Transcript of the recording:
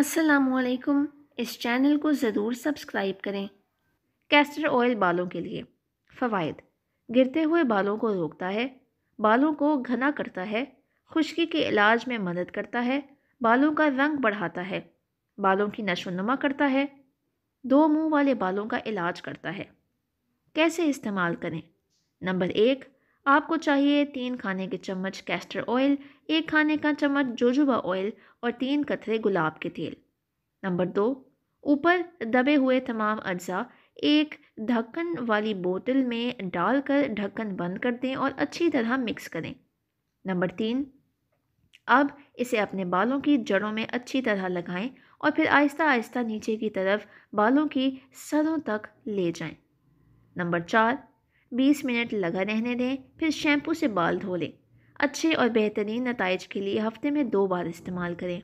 असलकुम इस चैनल को ज़रूर सब्सक्राइब करें कैस्टर ऑयल बालों के लिए फ़वाद गिरते हुए बालों को रोकता है बालों को घना करता है खुश्की के इलाज में मदद करता है बालों का रंग बढ़ाता है बालों की नशोनमा करता है दो मुंह वाले बालों का इलाज करता है कैसे इस्तेमाल करें नंबर एक आपको चाहिए तीन खाने के चम्मच कैस्टर ऑयल एक खाने का चम्मच जोजुबा ऑयल और तीन कतरे गुलाब के तेल नंबर दो ऊपर दबे हुए तमाम अज्जा एक ढक्कन वाली बोतल में डालकर ढक्कन बंद कर दें और अच्छी तरह मिक्स करें नंबर तीन अब इसे अपने बालों की जड़ों में अच्छी तरह लगाएं और फिर आहिस्ता आहिस्ता नीचे की तरफ बालों की सरों तक ले जाएं। नंबर चार बीस मिनट लगा रहने दें फिर शैम्पू से बाल धो लें अच्छे और बेहतरीन नतज के लिए हफ्ते में दो बार इस्तेमाल करें